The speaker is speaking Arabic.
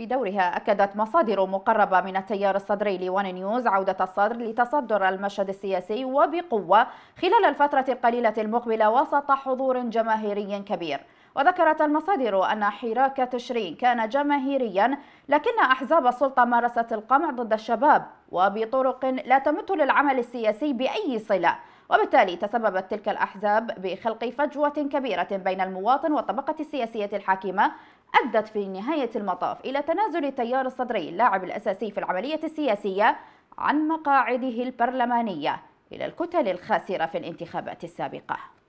في دورها أكدت مصادر مقربة من التيار الصدري لوان نيوز عودة الصدر لتصدر المشهد السياسي وبقوة خلال الفترة القليلة المقبلة وسط حضور جماهيري كبير وذكرت المصادر أن حراك تشرين كان جماهيريا لكن أحزاب السلطة مارست القمع ضد الشباب وبطرق لا تمت للعمل السياسي بأي صلة وبالتالي تسببت تلك الأحزاب بخلق فجوة كبيرة بين المواطن والطبقة السياسية الحاكمة أدت في نهاية المطاف إلى تنازل تيار الصدري اللاعب الأساسي في العملية السياسية عن مقاعده البرلمانية إلى الكتل الخاسرة في الانتخابات السابقة